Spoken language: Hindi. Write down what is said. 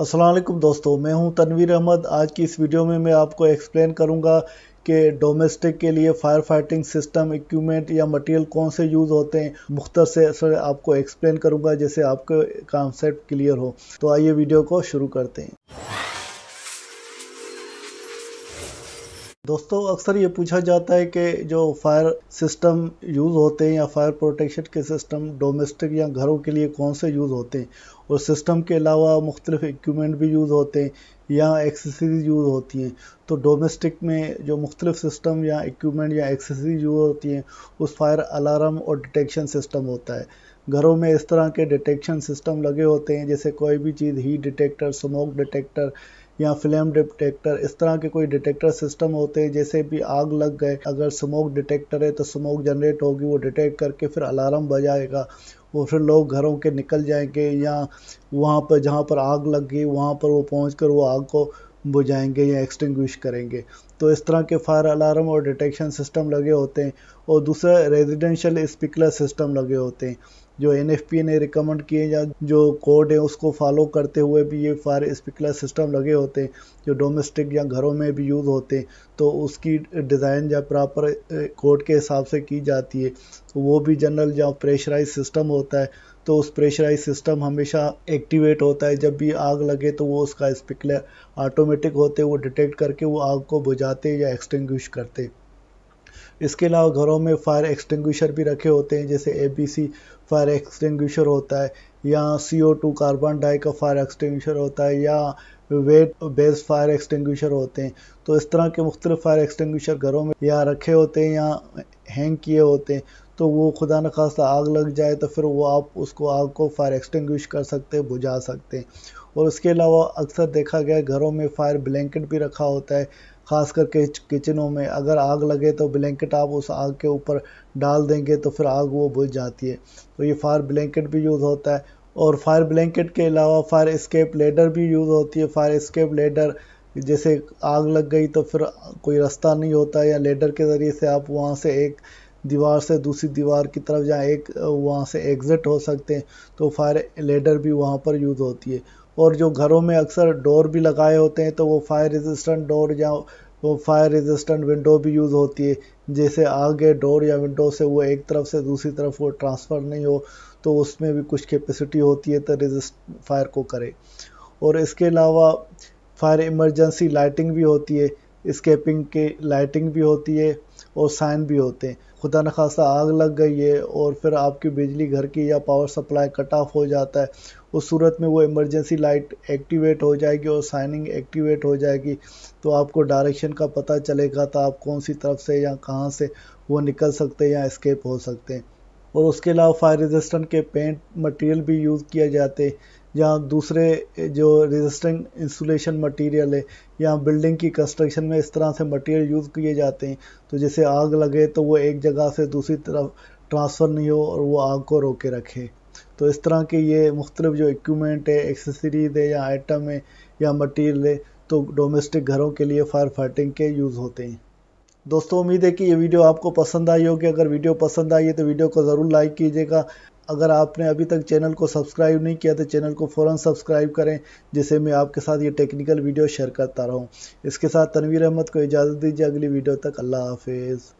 असलम दोस्तों मैं हूं तनवीर अहमद आज की इस वीडियो में मैं आपको एक्सप्लेन करूंगा कि डोमेस्टिक के लिए फायर फाइटिंग सिस्टम इक्वमेंट या मटेरियल कौन से यूज़ होते हैं मुख्तर से आपको एक्सप्लेन करूंगा जैसे आपके कॉन्सेप्ट क्लियर हो तो आइए वीडियो को शुरू करते हैं दोस्तों अक्सर ये पूछा जाता है कि जो फायर सिस्टम यूज़ होते हैं या फायर प्रोटेक्शन के सिस्टम डोमेस्टिक या घरों के लिए कौन से यूज़ होते हैं और सिस्टम के अलावा मुख्तलिफ इक्विपमेंट भी यूज़ होते हैं या एक्सेसरीज यूज़ होती हैं तो डोमेस्टिक में जो मुख्तलिफ सिस्टम या इक्विपमेंट या एक्सेसरीज यूज़ होती हैं उस फायर अलार्म और डिटेक्शन सिस्टम होता है घरों में इस तरह के डिटेक्शन सिस्टम लगे होते हैं जैसे कोई भी चीज़ हीट डिटेक्टर स्मोक डिटेक्टर या फ्लेम डिटेक्टर इस तरह के कोई डिटेक्टर सिस्टम होते हैं जैसे भी आग लग गए अगर स्मोक डिटेक्टर है तो स्मोक जनरेट होगी वो डिटेक्ट करके फिर अलार्म बजाएगा और फिर लोग घरों के निकल जाएंगे या वहाँ पर जहाँ पर आग लग गई वहाँ पर वो पहुँच कर वो आग को बुझाएंगे या एक्सटिंग्विश करेंगे तो इस तरह के फायर अलार्म और डिटेक्शन सिस्टम लगे होते हैं और दूसरा रेजिडेंशियल स्पीकलर सिस्टम लगे होते हैं जो एन ने रिकमेंड किए या जो कोड है उसको फॉलो करते हुए भी ये फायर स्प्रिकलर सिस्टम लगे होते हैं जो डोमेस्टिक या घरों में भी यूज़ होते हैं तो उसकी डिज़ाइन या प्रॉपर कोड के हिसाब से की जाती है तो वो भी जनरल या प्रेशराइज सिस्टम होता है तो उस प्रेशराइज सिस्टम हमेशा एक्टिवेट होता है जब भी आग लगे तो वो उसका स्प्रिकलर ऑटोमेटिक होते वो डिटेक्ट करके वो आग को बुझाते या एक्सटिंग्विश करते इसके अलावा घरों में फायर एक्सटिंग्विशर भी रखे होते हैं जैसे A B C fire extinguisher होता है या C O two carbon di का फायर एक्सटिंग्विशर होता है या वेट बेस्ड फायर एक्सटिंग्विशर होते हैं तो इस तरह के मुख्तलिफ फायर एक्सटिंग्विशर घरों में या रखे होते हैं या हैंग किए होते हैं तो वो खुदा न खास्ता आग लग जाए तो फिर वो आप उसको आग को फायर एक्सटिंग्विश कर सकते हैं बुझा सकते हैं और उसके अलावा अक्सर देखा गया घरों में फायर ब्लैंकेट भी रखा होता है ख़ास करके किचनों में अगर आग लगे तो ब्लैंकेट आप उस आग के ऊपर डाल देंगे तो फिर आग वो बुझ जाती है तो ये फायर ब्लैंकेट भी यूज़ होता है और फायर ब्लैंकेट के अलावा फायर इस्केप लेडर भी यूज़ होती है फायर इस्केप लेडर जैसे आग लग गई तो फिर कोई रास्ता नहीं होता या लेडर के ज़रिए से आप वहाँ से एक दीवार से दूसरी दीवार की तरफ जहाँ एक वहाँ से एग्ज़िट हो सकते हैं तो फायर लेडर भी वहाँ पर यूज़ होती है और जो घरों में अक्सर डोर भी लगाए होते हैं तो वो फायर रेजिस्टेंट डोर या वो फायर रेजिस्टेंट विंडो भी यूज़ होती है जैसे आगे डोर या विंडो से वो एक तरफ से दूसरी तरफ वो ट्रांसफ़र नहीं हो तो उसमें भी कुछ कैपेसिटी होती है तो रेजिस्ट फायर को करे और इसके अलावा फायर इमरजेंसी लाइटिंग भी होती है इस्केपिंग की लाइटिंग भी होती है और साइन भी होते हैं खुदा न खासा आग लग गई है और फिर आपकी बिजली घर की या पावर सप्लाई कट ऑफ हो जाता है उस सूरत में वो इमरजेंसी लाइट एक्टिवेट हो जाएगी और साइनिंग एक्टिवेट हो जाएगी तो आपको डायरेक्शन का पता चलेगा तो आप कौन सी तरफ से या कहाँ से वो निकल सकते हैं या इस्केप हो सकते हैं और उसके अलावा फायर रेजिस्टेंट के पेंट मटेरियल भी यूज़ किया जाते या दूसरे जो रेजिस्टेंट इंसुलेशन मटेरियल है या बिल्डिंग की कंस्ट्रक्शन में इस तरह से मटेरियल यूज़ किए जाते हैं तो जैसे आग लगे तो वो एक जगह से दूसरी तरफ ट्रांसफ़र नहीं हो और वो आग को रोके रखे तो इस तरह के ये मुख्तलिफ जो इक्वमेंट है एक्सेसरीज है या आइटम है या मटीरियल है तो डोमेस्टिक घरों के लिए फायर फाइटिंग के यूज़ होते हैं दोस्तों उम्मीद है कि ये वीडियो आपको पसंद आई होगी अगर वीडियो पसंद आई है तो वीडियो को ज़रूर लाइक कीजिएगा अगर आपने अभी तक चैनल को सब्सक्राइब नहीं किया तो चैनल को फ़ौरन सब्सक्राइब करें जिससे मैं आपके साथ ये टेक्निकल वीडियो शेयर करता रहूँ इसके साथ तनवीर अहमद को इजाज़त दीजिए अगली वीडियो तक अल्लाह हाफिज़